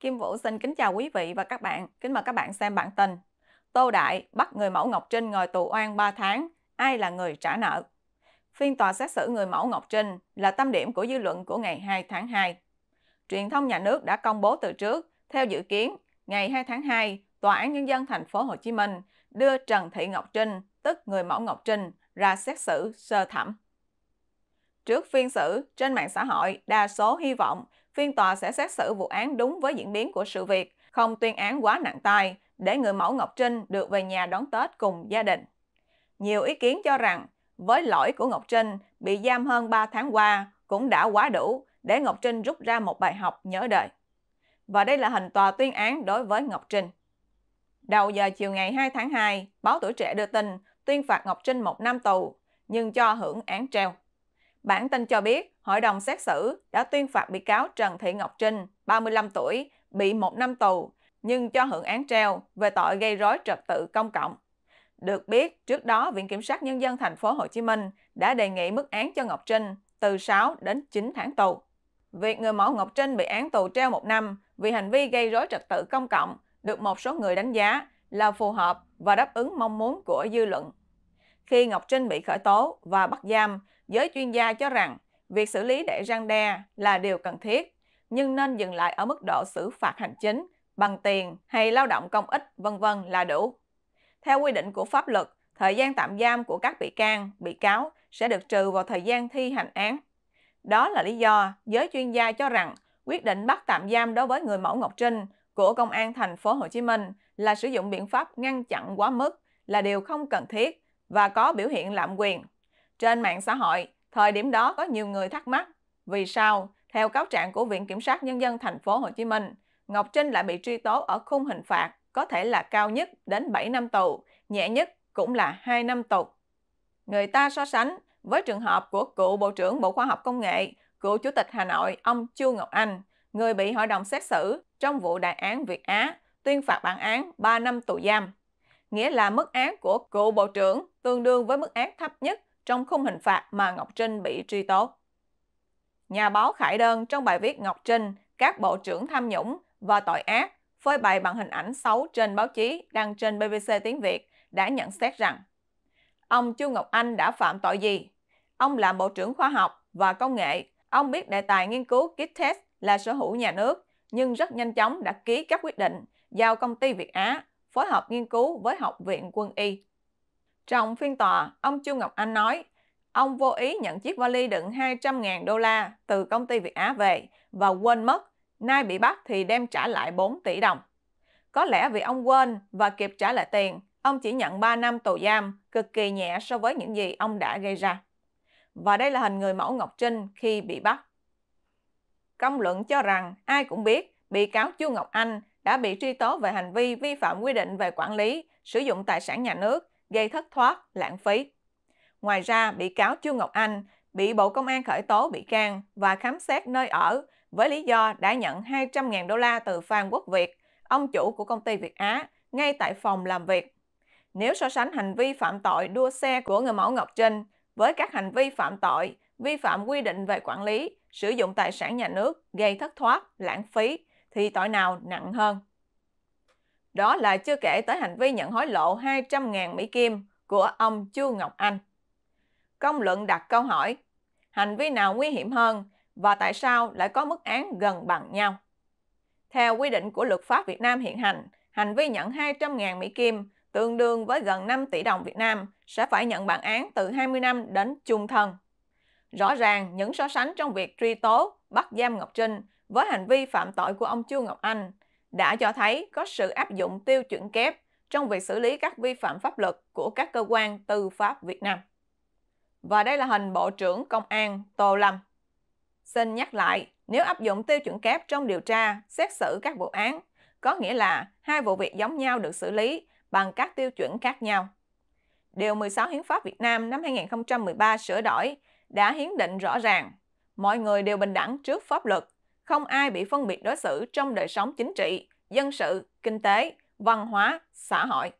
Kim Vũ xin kính chào quý vị và các bạn. Kính mời các bạn xem bản tin. Tô Đại bắt người mẫu Ngọc Trinh ngồi tù oan 3 tháng. Ai là người trả nợ? Phiên tòa xét xử người mẫu Ngọc Trinh là tâm điểm của dư luận của ngày 2 tháng 2. Truyền thông nhà nước đã công bố từ trước, theo dự kiến, ngày 2 tháng 2, Tòa án Nhân dân thành phố Hồ Chí Minh đưa Trần Thị Ngọc Trinh, tức người mẫu Ngọc Trinh, ra xét xử sơ thẩm. Trước phiên xử, trên mạng xã hội, đa số hy vọng Phiên tòa sẽ xét xử vụ án đúng với diễn biến của sự việc, không tuyên án quá nặng tay để người mẫu Ngọc Trinh được về nhà đón Tết cùng gia đình. Nhiều ý kiến cho rằng, với lỗi của Ngọc Trinh bị giam hơn 3 tháng qua cũng đã quá đủ để Ngọc Trinh rút ra một bài học nhớ đời. Và đây là hình tòa tuyên án đối với Ngọc Trinh. Đầu giờ chiều ngày 2 tháng 2, báo tuổi trẻ đưa tin tuyên phạt Ngọc Trinh một năm tù, nhưng cho hưởng án treo. Bản tin cho biết, hội đồng xét xử đã tuyên phạt bị cáo Trần Thị Ngọc Trinh, 35 tuổi, bị một năm tù, nhưng cho hưởng án treo về tội gây rối trật tự công cộng. Được biết, trước đó Viện Kiểm sát Nhân dân thành phố Hồ Chí Minh đã đề nghị mức án cho Ngọc Trinh từ 6 đến 9 tháng tù. Việc người mẫu Ngọc Trinh bị án tù treo một năm vì hành vi gây rối trật tự công cộng được một số người đánh giá là phù hợp và đáp ứng mong muốn của dư luận. Khi Ngọc Trinh bị khởi tố và bắt giam, giới chuyên gia cho rằng việc xử lý để răng đe là điều cần thiết, nhưng nên dừng lại ở mức độ xử phạt hành chính bằng tiền hay lao động công ích, vân vân là đủ. Theo quy định của pháp luật, thời gian tạm giam của các bị can, bị cáo sẽ được trừ vào thời gian thi hành án. Đó là lý do giới chuyên gia cho rằng quyết định bắt tạm giam đối với người mẫu Ngọc Trinh của Công an thành phố Hồ Chí Minh là sử dụng biện pháp ngăn chặn quá mức là điều không cần thiết và có biểu hiện lạm quyền. Trên mạng xã hội, Thời điểm đó có nhiều người thắc mắc vì sao theo cáo trạng của Viện Kiểm sát Nhân dân thành phố Hồ Chí Minh, Ngọc Trinh lại bị truy tố ở khung hình phạt có thể là cao nhất đến 7 năm tù, nhẹ nhất cũng là 2 năm tù. Người ta so sánh với trường hợp của cựu Bộ trưởng Bộ Khoa học Công nghệ, cựu Chủ tịch Hà Nội ông Chu Ngọc Anh, người bị hội đồng xét xử trong vụ đại án Việt Á tuyên phạt bản án 3 năm tù giam. Nghĩa là mức án của cựu Bộ trưởng tương đương với mức án thấp nhất trong khung hình phạt mà Ngọc Trinh bị truy tố. Nhà báo Khải Đơn trong bài viết Ngọc Trinh, các bộ trưởng tham nhũng và tội ác phơi bày bằng hình ảnh xấu trên báo chí đăng trên BBC tiếng Việt đã nhận xét rằng ông Chu Ngọc Anh đã phạm tội gì? Ông làm bộ trưởng khoa học và công nghệ. Ông biết đề tài nghiên cứu kit test là sở hữu nhà nước, nhưng rất nhanh chóng đã ký các quyết định giao công ty Việt Á phối hợp nghiên cứu với Học viện Quân y. Trong phiên tòa, ông Chu Ngọc Anh nói, ông vô ý nhận chiếc vali đựng 200.000 đô la từ công ty Việt Á về và quên mất, nay bị bắt thì đem trả lại 4 tỷ đồng. Có lẽ vì ông quên và kịp trả lại tiền, ông chỉ nhận 3 năm tù giam, cực kỳ nhẹ so với những gì ông đã gây ra. Và đây là hình người mẫu Ngọc Trinh khi bị bắt. Công luận cho rằng ai cũng biết bị cáo Chu Ngọc Anh đã bị truy tố về hành vi vi phạm quy định về quản lý, sử dụng tài sản nhà nước gây thất thoát, lãng phí. Ngoài ra, bị cáo Trương Ngọc Anh bị Bộ Công an khởi tố bị can và khám xét nơi ở với lý do đã nhận 200.000 đô la từ Phan Quốc Việt, ông chủ của công ty Việt Á, ngay tại phòng làm việc. Nếu so sánh hành vi phạm tội đua xe của người mẫu Ngọc Trinh với các hành vi phạm tội vi phạm quy định về quản lý, sử dụng tài sản nhà nước gây thất thoát, lãng phí thì tội nào nặng hơn? Đó là chưa kể tới hành vi nhận hối lộ 200.000 Mỹ Kim của ông Chu Ngọc Anh. Công luận đặt câu hỏi, hành vi nào nguy hiểm hơn và tại sao lại có mức án gần bằng nhau? Theo quy định của luật pháp Việt Nam hiện hành, hành vi nhận 200.000 Mỹ Kim tương đương với gần 5 tỷ đồng Việt Nam sẽ phải nhận bản án từ 20 năm đến chung thân. Rõ ràng, những so sánh trong việc truy tố, bắt giam Ngọc Trinh với hành vi phạm tội của ông Chu Ngọc Anh – đã cho thấy có sự áp dụng tiêu chuẩn kép trong việc xử lý các vi phạm pháp luật của các cơ quan tư pháp Việt Nam. Và đây là hình Bộ trưởng Công an Tô Lâm. Xin nhắc lại, nếu áp dụng tiêu chuẩn kép trong điều tra, xét xử các vụ án, có nghĩa là hai vụ việc giống nhau được xử lý bằng các tiêu chuẩn khác nhau. Điều 16 Hiến pháp Việt Nam năm 2013 sửa đổi đã hiến định rõ ràng mọi người đều bình đẳng trước pháp luật không ai bị phân biệt đối xử trong đời sống chính trị, dân sự, kinh tế, văn hóa, xã hội.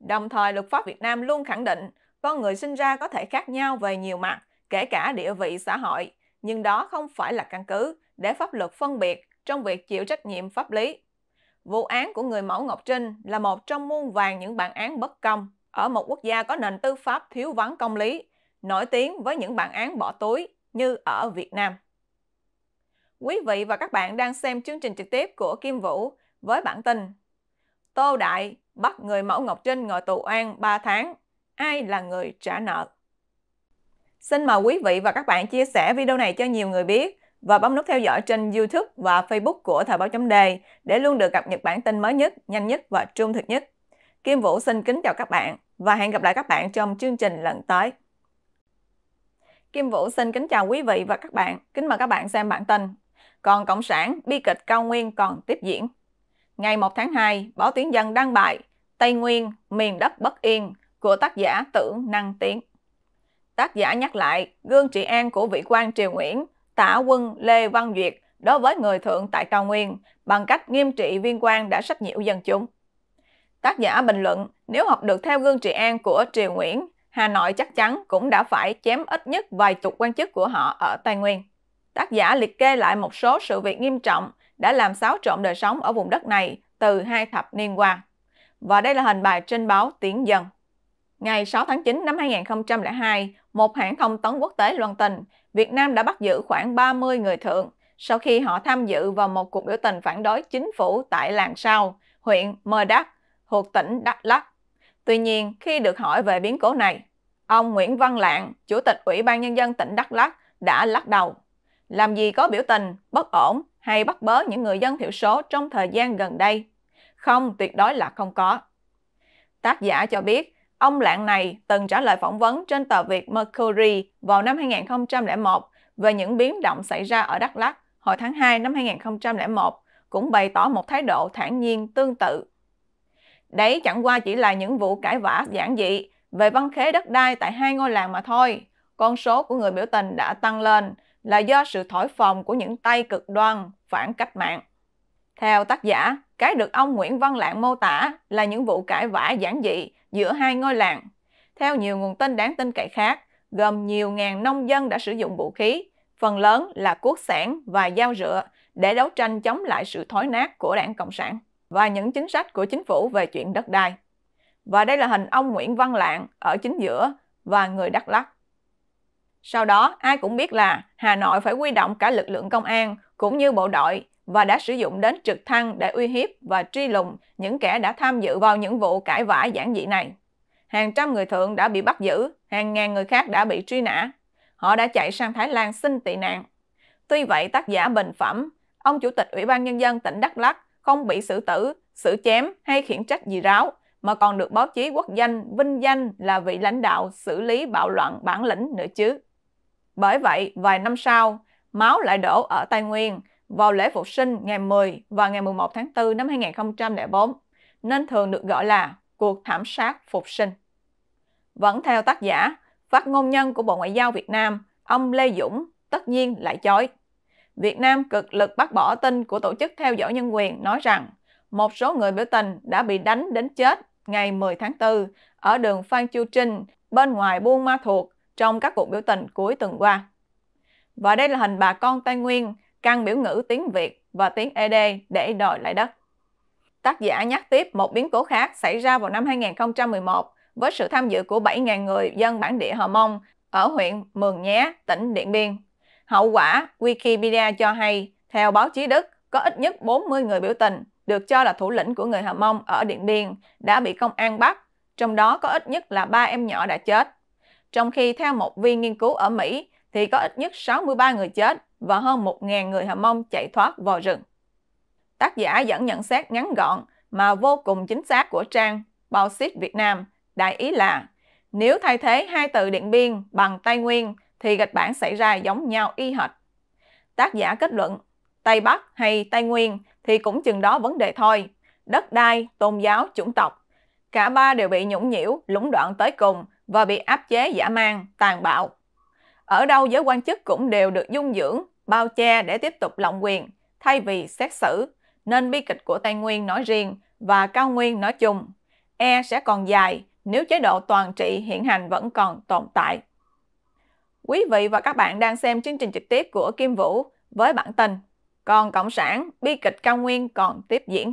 Đồng thời, luật pháp Việt Nam luôn khẳng định con người sinh ra có thể khác nhau về nhiều mặt, kể cả địa vị xã hội, nhưng đó không phải là căn cứ để pháp luật phân biệt trong việc chịu trách nhiệm pháp lý. Vụ án của người mẫu Ngọc Trinh là một trong muôn vàng những bản án bất công ở một quốc gia có nền tư pháp thiếu vắng công lý, nổi tiếng với những bản án bỏ túi như ở Việt Nam. Quý vị và các bạn đang xem chương trình trực tiếp của Kim Vũ với bản tin Tô Đại bắt người Mẫu Ngọc Trinh ngồi tù oan 3 tháng. Ai là người trả nợ? Xin mời quý vị và các bạn chia sẻ video này cho nhiều người biết và bấm nút theo dõi trên YouTube và Facebook của Thời báo chấm đề để luôn được cập nhật bản tin mới nhất, nhanh nhất và trung thực nhất. Kim Vũ xin kính chào các bạn và hẹn gặp lại các bạn trong chương trình lần tới. Kim Vũ xin kính chào quý vị và các bạn. Kính mời các bạn xem bản tin còn Cộng sản, bi kịch cao nguyên còn tiếp diễn. Ngày 1 tháng 2, báo tiếng dân đăng bài Tây Nguyên, miền đất bất yên của tác giả tưởng Năng Tiến. Tác giả nhắc lại gương trị an của vị quan Triều Nguyễn, tả quân Lê Văn Duyệt đối với người thượng tại cao nguyên bằng cách nghiêm trị viên quan đã sách nhiễu dân chúng. Tác giả bình luận, nếu học được theo gương trị an của Triều Nguyễn, Hà Nội chắc chắn cũng đã phải chém ít nhất vài chục quan chức của họ ở Tây Nguyên tác giả liệt kê lại một số sự việc nghiêm trọng đã làm xáo trộn đời sống ở vùng đất này từ hai thập niên qua. Và đây là hình bài trên báo Tiếng Dân. Ngày 6 tháng 9 năm 2002, một hãng thông tấn quốc tế loan tình, Việt Nam đã bắt giữ khoảng 30 người thượng sau khi họ tham dự vào một cuộc biểu tình phản đối chính phủ tại làng Sau, huyện Mơ Đắc, thuộc tỉnh Đắk Lắk. Tuy nhiên, khi được hỏi về biến cố này, ông Nguyễn Văn Lạng, Chủ tịch Ủy ban Nhân dân tỉnh Đắk Lắk đã lắc đầu làm gì có biểu tình, bất ổn hay bắt bớ những người dân thiểu số trong thời gian gần đây? Không, tuyệt đối là không có. Tác giả cho biết, ông Lạng này từng trả lời phỏng vấn trên tờ Việt Mercury vào năm 2001 về những biến động xảy ra ở Đắk Lắk hồi tháng 2 năm 2001, cũng bày tỏ một thái độ thản nhiên tương tự. Đấy chẳng qua chỉ là những vụ cãi vã giản dị về văn khế đất đai tại hai ngôi làng mà thôi. Con số của người biểu tình đã tăng lên, là do sự thổi phồng của những tay cực đoan phản cách mạng. Theo tác giả, cái được ông Nguyễn Văn Lạng mô tả là những vụ cãi vã giản dị giữa hai ngôi làng. Theo nhiều nguồn tin đáng tin cậy khác, gồm nhiều ngàn nông dân đã sử dụng vũ khí, phần lớn là cuốc sẻn và dao rựa để đấu tranh chống lại sự thối nát của đảng Cộng sản và những chính sách của chính phủ về chuyện đất đai. Và đây là hình ông Nguyễn Văn Lạng ở chính giữa và người Đắk Lắk. Sau đó, ai cũng biết là Hà Nội phải quy động cả lực lượng công an cũng như bộ đội và đã sử dụng đến trực thăng để uy hiếp và truy lùng những kẻ đã tham dự vào những vụ cãi vã giản dị này. Hàng trăm người thượng đã bị bắt giữ, hàng ngàn người khác đã bị truy nã. Họ đã chạy sang Thái Lan xin tị nạn. Tuy vậy, tác giả bình phẩm, ông Chủ tịch Ủy ban Nhân dân tỉnh Đắk lắc không bị xử tử, xử chém hay khiển trách gì ráo, mà còn được báo chí quốc danh vinh danh là vị lãnh đạo xử lý bạo loạn bản lĩnh nữa chứ. Bởi vậy, vài năm sau, máu lại đổ ở Tây Nguyên vào lễ phục sinh ngày 10 và ngày 11 tháng 4 năm 2004, nên thường được gọi là cuộc thảm sát phục sinh. Vẫn theo tác giả, phát ngôn nhân của Bộ Ngoại giao Việt Nam, ông Lê Dũng tất nhiên lại chối. Việt Nam cực lực bác bỏ tin của Tổ chức Theo dõi Nhân quyền nói rằng một số người biểu tình đã bị đánh đến chết ngày 10 tháng 4 ở đường Phan Chu Trinh bên ngoài Buôn Ma Thuột trong các cuộc biểu tình cuối tuần qua. Và đây là hình bà con Tây Nguyên căng biểu ngữ tiếng Việt và tiếng ED để đòi lại đất. Tác giả nhắc tiếp một biến cố khác xảy ra vào năm 2011 với sự tham dự của 7.000 người dân bản địa Hờ Mông ở huyện Mường Nhé, tỉnh Điện Biên. Hậu quả, Wikipedia cho hay, theo báo chí Đức, có ít nhất 40 người biểu tình được cho là thủ lĩnh của người Hờ Mông ở Điện Biên đã bị công an bắt, trong đó có ít nhất là ba em nhỏ đã chết trong khi theo một viên nghiên cứu ở Mỹ thì có ít nhất 63 người chết và hơn 1.000 người Hàm Mông chạy thoát vào rừng. Tác giả dẫn nhận xét ngắn gọn mà vô cùng chính xác của trang Bao Xích Việt Nam, đại ý là nếu thay thế hai từ Điện Biên bằng Tây Nguyên thì gạch bản xảy ra giống nhau y hệt. Tác giả kết luận, Tây Bắc hay Tây Nguyên thì cũng chừng đó vấn đề thôi. Đất đai, tôn giáo, chủng tộc, cả ba đều bị nhũng nhiễu, lũng đoạn tới cùng và bị áp chế dã man, tàn bạo. Ở đâu giới quan chức cũng đều được dung dưỡng, bao che để tiếp tục lộng quyền, thay vì xét xử, nên bi kịch của Tây Nguyên nói riêng và Cao Nguyên nói chung, e sẽ còn dài nếu chế độ toàn trị hiện hành vẫn còn tồn tại. Quý vị và các bạn đang xem chương trình trực tiếp của Kim Vũ với bản tin Còn Cộng sản, bi kịch cao nguyên còn tiếp diễn.